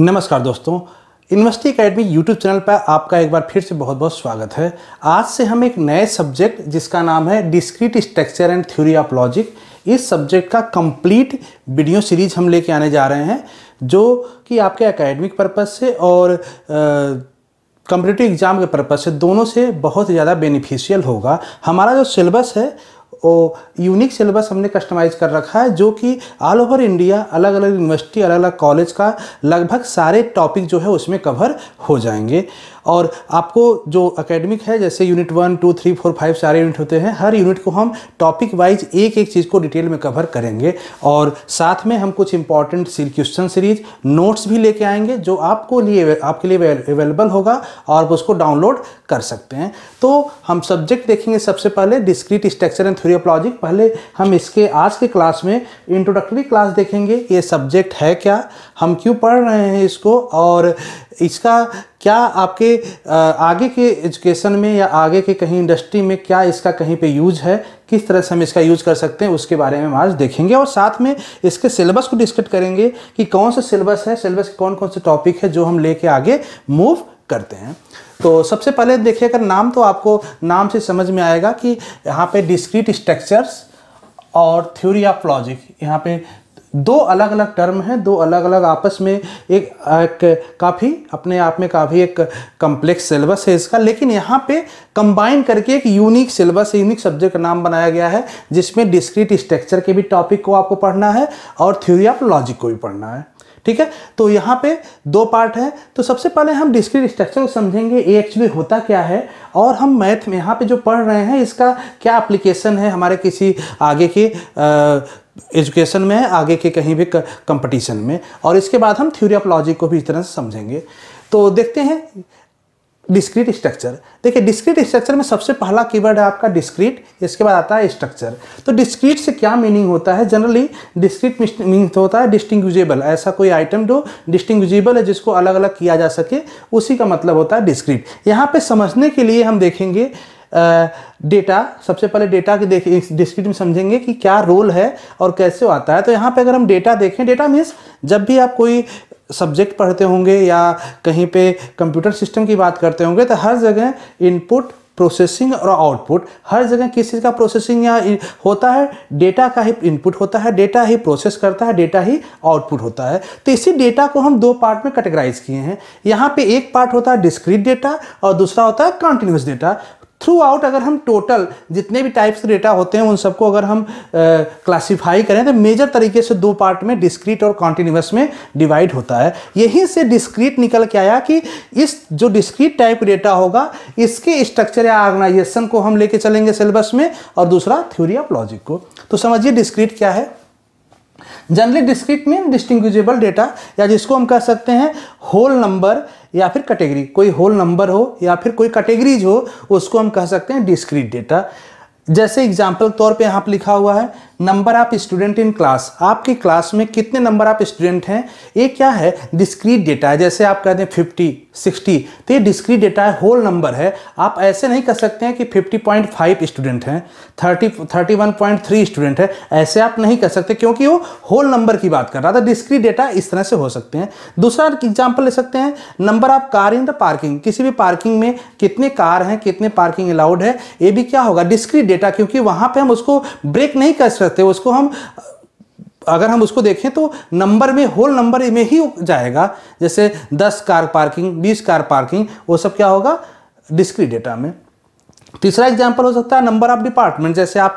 नमस्कार दोस्तों investee academy YouTube channel पर आपका एक बार फिर से बहुत बहुत स्वागत है आज से हम एक नए सब्जेक्ट जिसका नाम है discrete structure and theory of logic इस सब्जेक्ट का कंप्लीट वीडियो सीरीज हम लेके आने जा रहे हैं जो कि आपके एकेडमिक पर्पज़ से और कंपिटेटिव एग्ज़ाम के पर्पज़ से दोनों से बहुत ज़्यादा बेनिफिशियल होगा हमारा जो सिलेबस है ओ यूनिक सिलेबस हमने कस्टमाइज कर रखा है जो कि ऑल ओवर इंडिया अलग अलग यूनिवर्सिटी अलग अलग कॉलेज का लगभग सारे टॉपिक जो है उसमें कवर हो जाएंगे और आपको जो अकेडमिक है जैसे unit one two three four five सारे यूनिट होते हैं हर यूनिट को हम टॉपिक वाइज एक एक चीज़ को डिटेल में कवर करेंगे और साथ में हम कुछ इंपॉर्टेंट क्वेश्चन सीरीज नोट्स भी लेके आएंगे जो आपको लिए आपके लिए अवेलेबल होगा और आप उसको डाउनलोड कर सकते हैं तो हम सब्जेक्ट देखेंगे सबसे पहले discrete structure and theory of logic पहले हम इसके आज के क्लास में इंट्रोडक्टरी क्लास देखेंगे ये सब्जेक्ट है क्या हम क्यों पढ़ रहे हैं इसको और इसका क्या आपके आगे के एजुकेशन में या आगे के कहीं इंडस्ट्री में क्या इसका कहीं पे यूज है किस तरह से हम इसका यूज कर सकते हैं उसके बारे में हम आज देखेंगे और साथ में इसके सिलेबस को डिस्कस करेंगे कि कौन सा सिलेबस है सिलेबस कौन कौन से टॉपिक है जो हम लेके आगे मूव करते हैं तो सबसे पहले देखिए अगर नाम तो आपको नाम से समझ में आएगा कि यहाँ पे डिस्क्रीट स्ट्रक्चर्स और थ्योरी ऑफ लॉजिक यहाँ पे दो अलग अलग टर्म हैं दो अलग अलग आपस में एक, एक काफ़ी अपने आप में काफ़ी एक कम्प्लेक्स सिलेबस है इसका लेकिन यहाँ पे कंबाइन करके एक यूनिक सिलेबस यूनिक सब्जेक्ट का नाम बनाया गया है जिसमें डिस्क्रीट स्ट्रक्चर के भी टॉपिक को आपको पढ़ना है और थ्योरी ऑफ लॉजिक को भी पढ़ना है ठीक है तो यहाँ पे दो पार्ट है तो सबसे पहले हम डिस्क्रीट स्ट्रक्चर को समझेंगे ए एक्चुअली होता क्या है और हम मैथ में यहाँ पे जो पढ़ रहे हैं इसका क्या अप्लीकेशन है हमारे किसी आगे के एजुकेशन में आगे के कहीं भी कंपटीशन में और इसके बाद हम थ्योरी ऑफ लॉजिक को भी इस तरह से समझेंगे तो देखते हैं डिस्क्रीट स्ट्रक्चर देखिए डिस्क्रीट स्ट्रक्चर में सबसे पहला कीवर्ड है आपका डिस्क्रीट इसके बाद आता है स्ट्रक्चर तो डिस्क्रीट से क्या मीनिंग होता है जनरली डिस्क्रीट मीनिंग होता है डिस्टिंग्विजेबल ऐसा कोई आइटम जो डिस्टिंग्विजेबल है जिसको अलग अलग किया जा सके उसी का मतलब होता है डिस्क्रीट यहाँ पर समझने के लिए हम देखेंगे डेटा सबसे पहले डेटा के देख डिस्क्रिप्ट में समझेंगे कि क्या रोल है और कैसे आता है तो यहाँ पे अगर हम डेटा देखें डेटा मीन्स जब भी आप कोई सब्जेक्ट पढ़ते होंगे या कहीं पे कंप्यूटर सिस्टम की बात करते होंगे तो हर जगह इनपुट प्रोसेसिंग और आउटपुट हर जगह किस चीज़ का प्रोसेसिंग या होता है डेटा का ही इनपुट होता है डेटा ही प्रोसेस करता है डेटा ही आउटपुट होता है तो इसी डेटा को हम दो पार्ट में कैटेगराइज किए हैं यहाँ पे एक पार्ट होता है डिस्क्रीट डेटा और दूसरा होता है कंटिन्यूस डेटा थ्रू आउट अगर हम टोटल जितने भी टाइप्स के डेटा होते हैं उन सबको अगर हम क्लासीफाई करें तो मेजर तरीके से दो पार्ट में डिस्क्रीट और कॉन्टीन्यूस में डिवाइड होता है यहीं से डिस्क्रीट निकल के आया कि इस जो डिस्क्रीट टाइप डेटा होगा इसके स्ट्रक्चर या ऑर्गेनाइजेशन को हम लेके चलेंगे सिलेबस में और दूसरा थ्योरी ऑफ लॉजिक को तो समझिए डिस्क्रीट क्या है जनरली डिस्क्रिक्ट में डिस्टिंग्विजेबल डेटा या जिसको हम कह सकते हैं होल नंबर या फिर कैटेगरी कोई होल नंबर हो या फिर कोई कैटेगरीज हो उसको हम कह सकते हैं डिस्क्रिक्ट डेटा जैसे एग्जाम्पल तौर पे यहाँ पर लिखा हुआ है number of student in class आपकी क्लास में कितने नंबर ऑफ स्टूडेंट हैं ये क्या है डिस्क्रीट डेटा है जैसे आप कहते हैं फिफ्टी सिक्सटी तो ये डिस्क्रीट डेटा है होल नंबर है आप ऐसे नहीं कर सकते हैं कि फिफ्टी पॉइंट फाइव स्टूडेंट हैं thirty thirty one point three student है ऐसे आप नहीं कर सकते क्योंकि वो होल नंबर की बात कर रहा था डिस्क्रीट डेटा इस तरह से हो सकते हैं दूसरा एग्जाम्पल ले सकते हैं number of car in the parking किसी भी पार्किंग में कितने कार हैं कितने पार्किंग अलाउड है ये भी क्या होगा डिस्क्रीट डेटा क्योंकि वहाँ पर हम उसको ब्रेक नहीं कर सकते सकते हैं उसको हम अगर हम उसको देखें तो नंबर में होल नंबर में ही जाएगा जैसे 10 कार पार्किंग 20 कार पार्किंग वो सब क्या होगा डिस्क्री डेटा में तीसरा एग्जाम्पल हो सकता है नंबर ऑफ डिपार्टमेंट जैसे आप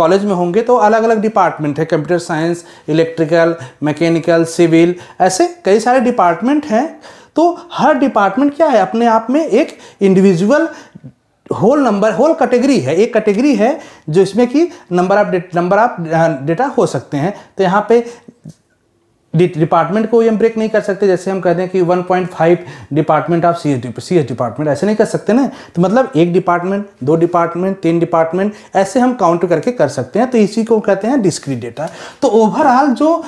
कॉलेज में होंगे तो अलग अलग डिपार्टमेंट है computer science electrical mechanical civil ऐसे कई सारे डिपार्टमेंट हैं तो हर डिपार्टमेंट क्या है अपने आप में एक individual whole number whole category है एक कैटेगरी है जो इसमें कि number of number of data हो सकते हैं तो यहाँ पे डिपार्टमेंट को हम ब्रेक नहीं कर सकते जैसे हम कहते हैं कि 1.5 department of C C S department ऐसे नहीं कर सकते ना तो मतलब एक डिपार्टमेंट दो डिपार्टमेंट तीन डिपार्टमेंट ऐसे हम काउंट करके कर सकते हैं तो इसी को कहते हैं डिस्क्रीट डेटा तो ओवरऑल जो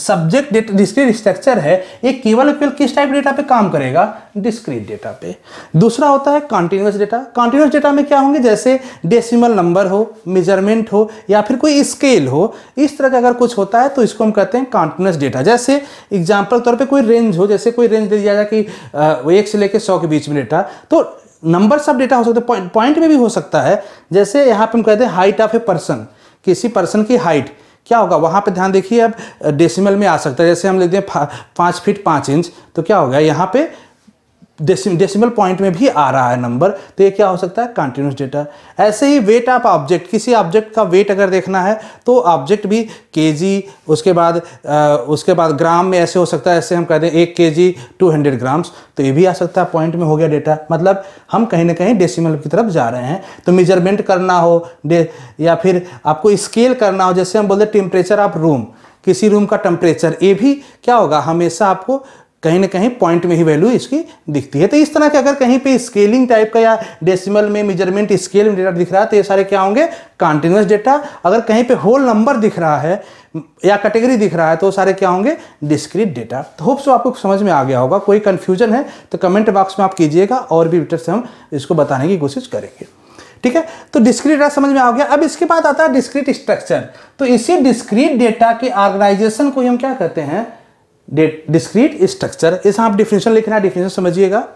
सब्जेक्ट डेटा डिस्क्रीट स्ट्रक्चर है ये केवल केवल किस टाइप डेटा पे काम करेगा डिस्क्रीट डेटा पे दूसरा होता है कॉन्टिन्यूस डेटा कॉन्टिन्यूस डेटा में क्या होंगे जैसे डेसिमल नंबर हो मेजरमेंट हो या फिर कोई स्केल हो इस तरह का अगर कुछ होता है तो इसको हम कहते हैं कॉन्टिन्यूस डेटा जैसे एग्जाम्पल तौर पर कोई रेंज हो जैसे कोई रेंज दे दिया जाए कि एक से लेकर सौ के बीच में डेटा तो नंबर सब डेटा हो सकता है पॉइंट में भी हो सकता है जैसे यहाँ पर हम कहते हैं हाइट ऑफ ए पर्सन किसी पर्सन की हाइट क्या होगा वहाँ पे ध्यान देखिए अब डेसिमल में आ सकता है जैसे हम लेते हैं पाँच फीट पाँच इंच तो क्या होगा यहाँ पे डेसिम डेसिमल पॉइंट में भी आ रहा है नंबर तो ये क्या हो सकता है कंटिन्यूस डेटा ऐसे ही वेट ऑफ ऑब्जेक्ट किसी ऑब्जेक्ट का वेट अगर देखना है तो ऑब्जेक्ट भी केजी उसके बाद आ, उसके बाद ग्राम में ऐसे हो सकता है ऐसे हम कह दें एक के जी टू हंड्रेड ग्राम्स तो ये भी आ सकता है पॉइंट में हो गया डेटा मतलब हम कहीं ना कहीं डेसीमल की तरफ जा रहे हैं तो मेजरमेंट करना हो या फिर आपको स्केल करना हो जैसे हम बोलते हैं टेम्परेचर ऑफ रूम किसी रूम का टेम्परेचर ये भी क्या होगा हमेशा आपको कहीं ना कहीं पॉइंट में ही वैल्यू इसकी दिखती है तो इस तरह के अगर कहीं पे स्केलिंग टाइप का या डेसिमल में मेजरमेंट स्केल में डेटा दिख रहा है तो ये सारे क्या होंगे कॉन्टिन्यूस डेटा अगर कहीं पे होल नंबर दिख रहा है या कैटेगरी दिख रहा है तो सारे क्या होंगे डिस्क्रीट डेटा तो होप्स आपको समझ में आ गया होगा कोई कन्फ्यूजन है तो कमेंट बॉक्स में आप कीजिएगा और भी बेटर से हम इसको बताने की कोशिश करेंगे ठीक है तो डिस्क्रीट डेटा समझ में आ गया अब इसके बाद आता है डिस्क्रीट स्ट्रक्चर तो इसी डिस्क्रीट डेटा के ऑर्गेनाइजेशन को हम क्या कहते हैं डिस्क्रीट स्ट्रक्चर इस आप डिफिनेशन लिख रहे हैं डिफिनेशन समझिएगा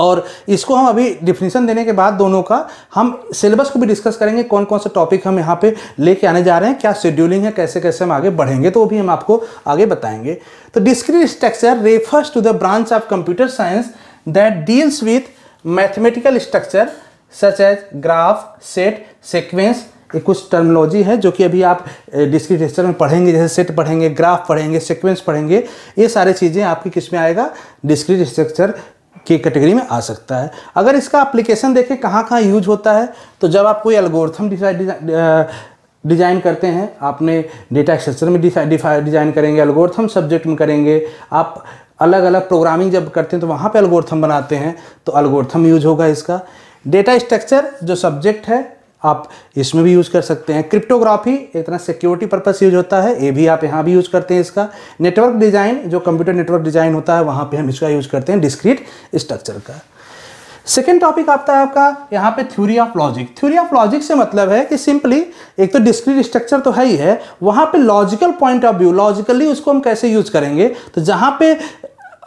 और इसको हम अभी डिफिनेशन देने के बाद दोनों का हम सिलेबस को भी डिस्कस करेंगे कौन कौन सा टॉपिक हम यहाँ पे लेके आने जा रहे हैं क्या शेड्यूलिंग है कैसे कैसे हम आगे बढ़ेंगे तो वो भी हम आपको आगे बताएंगे तो discrete structure refers to the branch of computer science that deals with mathematical structure such as graph set sequence कुछ टर्मिनोलॉजी है जो कि अभी आप डिस्क्रिट में पढ़ेंगे जैसे सेट पढ़ेंगे ग्राफ पढ़ेंगे सिक्वेंस पढ़ेंगे ये सारी चीज़ें आपकी किस में आएगा डिस्क्रिट स्ट्रक्चर की कैटेगरी में आ सकता है अगर इसका अप्लीकेशन देखें कहाँ कहाँ यूज होता है तो जब आप कोई एल्गोरिथम डिजाइन करते हैं आपने डेटा स्ट्रक्चर में डिजाइन करेंगे एल्गोरिथम सब्जेक्ट में करेंगे आप अलग अलग प्रोग्रामिंग जब करते हैं तो वहाँ पे एल्गोरिथम बनाते हैं तो एल्गोरिथम यूज होगा इसका डेटा स्ट्रक्चर जो सब्जेक्ट है आप इसमें भी यूज़ कर सकते हैं क्रिप्टोग्राफी इतना सिक्योरिटी पर्पस यूज होता है ये भी आप यहाँ भी यूज़ करते हैं इसका नेटवर्क डिज़ाइन जो कंप्यूटर नेटवर्क डिज़ाइन होता है वहाँ पे हम इसका यूज़ करते हैं डिस्क्रीट स्ट्रक्चर का सेकेंड टॉपिक आपका है आपका यहाँ पे theory of logic theory of logic से मतलब है कि सिंपली एक तो डिस्क्रीट स्ट्रक्चर तो है ही है वहाँ पे logical point of view logically उसको हम कैसे यूज करेंगे तो जहाँ पे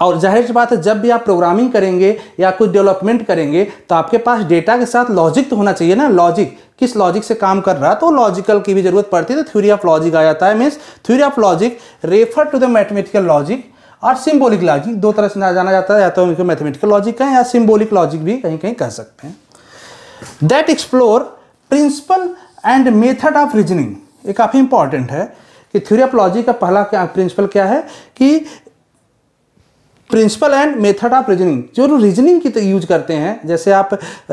और जाहिर सी बात है जब भी आप प्रोग्रामिंग करेंगे या कुछ डेवलपमेंट करेंगे तो आपके पास डेटा के साथ लॉजिक तो होना चाहिए ना लॉजिक किस लॉजिक से काम कर रहा है तो लॉजिकल की भी जरूरत पड़ती है तो थ्योरी ऑफ लॉजिक आ जाता है means theory of logic refer to the mathematical logic और सिम्बोलिक लॉजिक दो तरह से जाना जाता है या तो उनको मैथमेटिकल लॉजिक कहें या सिम्बोलिक लॉजिक भी कहीं कहीं कह सकते हैं that explore principle and method of reasoning ये काफ़ी इंपॉर्टेंट है कि थ्योरी ऑफ लॉजिक का पहला क्या प्रिंसिपल क्या है कि principle and method of reasoning जो रीजनिंग की तो यूज करते हैं जैसे आप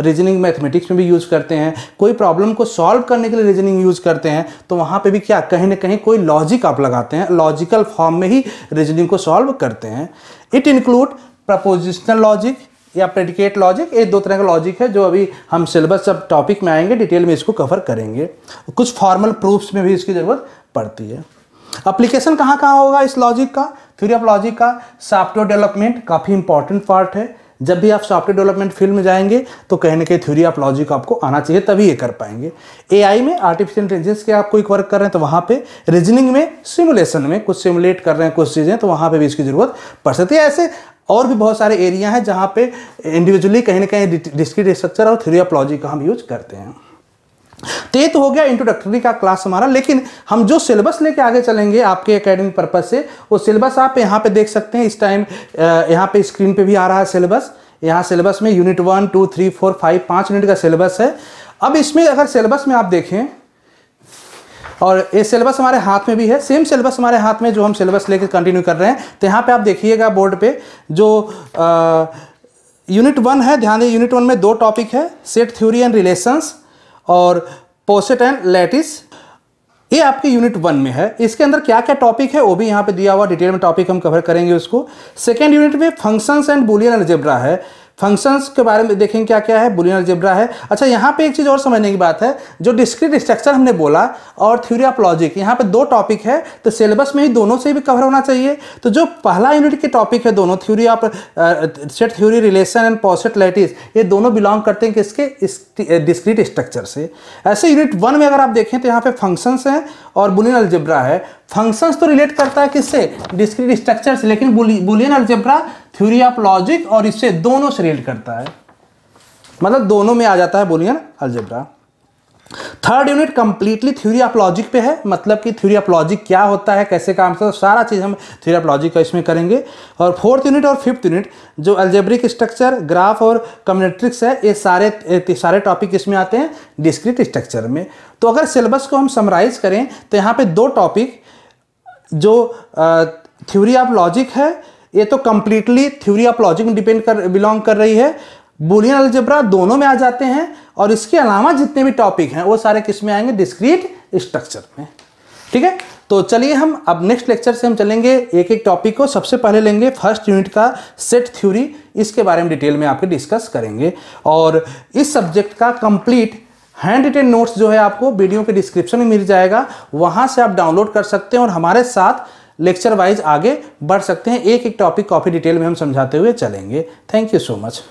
रीजनिंग मैथमेटिक्स में भी यूज करते हैं कोई प्रॉब्लम को सॉल्व करने के लिए रीजनिंग यूज करते हैं तो वहाँ पे भी क्या कहीं ना कहीं कोई लॉजिक आप लगाते हैं लॉजिकल फॉर्म में ही रीजनिंग को सॉल्व करते हैं इट इंक्लूड प्रपोजिशनल लॉजिक या प्रेडिकेट लॉजिक ये दो तरह का लॉजिक है जो अभी हम सिलेबस सब टॉपिक में आएंगे डिटेल में इसको कवर करेंगे कुछ फॉर्मल प्रूफ्स में भी इसकी ज़रूरत पड़ती है अप्लीकेशन कहाँ कहाँ होगा इस लॉजिक का थ्योरी ऑफ लॉजिक का सॉफ्टवेयर डेवलपमेंट काफ़ी इंपॉर्टेंट पार्ट है जब भी आप सॉफ्टवेयर डेवलपमेंट फील्ड में जाएंगे तो कहीं ना कहीं थ्योरी ऑफ लॉजिक आपको आना चाहिए तभी ये कर पाएंगे एआई में आर्टिफिशियल इंटेलिजेंस के आप कोई वर्क कर रहे हैं तो वहाँ पे रीजनिंग में सिमुलेशन में कुछ सिमुलेट कर रहे हैं कुछ चीज़ें तो वहाँ पे भी इसकी ज़रूरत पड़ सकती है ऐसे और भी बहुत सारे एरिया हैं जहाँ पे इंडिविजुअली कहीं ना कहीं डिस्क्रिट स्ट्रक्चर और थ्योरी ऑफ लॉजिक का हम यूज़ करते हैं तो ये तो हो गया इंट्रोडक्टरी का क्लास हमारा लेकिन हम जो सिलेबस लेके आगे चलेंगे आपके एकेडमिक पर्पज से वो सिलेबस आप यहाँ पे देख सकते हैं इस टाइम यहाँ पे स्क्रीन पे भी आ रहा है सिलेबस यहाँ सिलेबस में unit one two three four five पाँच यूनिट का सिलेबस है अब इसमें अगर सिलेबस में आप देखें और ये सिलेबस हमारे हाथ में भी है सेम सिलेबस हमारे हाथ में जो हम सिलेबस लेकर कंटिन्यू कर रहे हैं तो यहाँ पे आप देखिएगा बोर्ड पे जो यूनिट वन है ध्यान दें यूनिट वन में दो टॉपिक है सेट थ्योरी एंड रिलेशंस और पोसेट एंड लेटिस ये आपके यूनिट वन में है इसके अंदर क्या क्या टॉपिक है वो भी यहाँ पे दिया हुआ डिटेल में टॉपिक हम कवर करेंगे उसको सेकेंड यूनिट में फंक्शंस एंड बुलियन अलजेब्रा है फंक्शंस के बारे में देखेंगे क्या क्या है बुलियन अलजेब्रा है अच्छा यहाँ पे एक चीज़ और समझने की बात है जो डिस्क्रिट स्ट्रक्चर हमने बोला और थ्योरी ऑफ लॉजिक यहाँ पे दो टॉपिक है तो सिलेबस में ही दोनों से भी कवर होना चाहिए तो जो पहला यूनिट के टॉपिक है दोनों theory of set theory relation and poset ये दोनों बिलोंग करते हैं किसके डिस्क्रिट स्ट्रक्चर uh, से ऐसे यूनिट वन में अगर आप देखें तो यहाँ पे फंक्शंस हैं और बुलियन अलजेब्रा है फंक्शंस तो रिलेट करता है किससे डिस्क्रिट स्ट्रक्चर से लेकिन Boolean algebra theory of logic और इससे दोनों से रिलेट करता है मतलब दोनों में आ जाता है बोलिए ना algebra third unit completely theory of logic पे है मतलब कि थ्योरी ऑफ लॉजिक क्या होता है कैसे काम करता है तो सारा चीज़ हम थ्योरी ऑफ लॉजिक का इसमें करेंगे और फोर्थ यूनिट और फिफ्थ यूनिट जो अल्जेब्रिक स्ट्रक्चर ग्राफ और कम्युनेट्रिक्स है ये सारे ये सारे टॉपिक इसमें आते हैं डिस्क्रिट स्ट्रक्चर में तो अगर सिलेबस को हम समराइज करें तो यहाँ पर दो टॉपिक जो थ्योरी ऑफ लॉजिक है ये तो कंप्लीटली थ्योरी ऑफ लॉजिक में डिपेंड कर बिलोंग कर रही है बुलियन अलजबरा दोनों में आ जाते हैं और इसके अलावा जितने भी टॉपिक हैं वो सारे किस में आएंगे डिस्क्रीट स्ट्रक्चर में ठीक है तो चलिए हम अब नेक्स्ट लेक्चर से हम चलेंगे एक एक टॉपिक को सबसे पहले लेंगे फर्स्ट यूनिट का सेट थ्योरी इसके बारे में डिटेल में आपके डिस्कस करेंगे और इस सब्जेक्ट का कंप्लीट हैंड रिटेन नोट्स जो है आपको वीडियो के डिस्क्रिप्शन में मिल जाएगा वहां से आप डाउनलोड कर सकते हैं और हमारे साथ लेक्चर वाइज आगे बढ़ सकते हैं एक एक टॉपिक काफ़ी डिटेल में हम समझाते हुए चलेंगे थैंक यू सो मच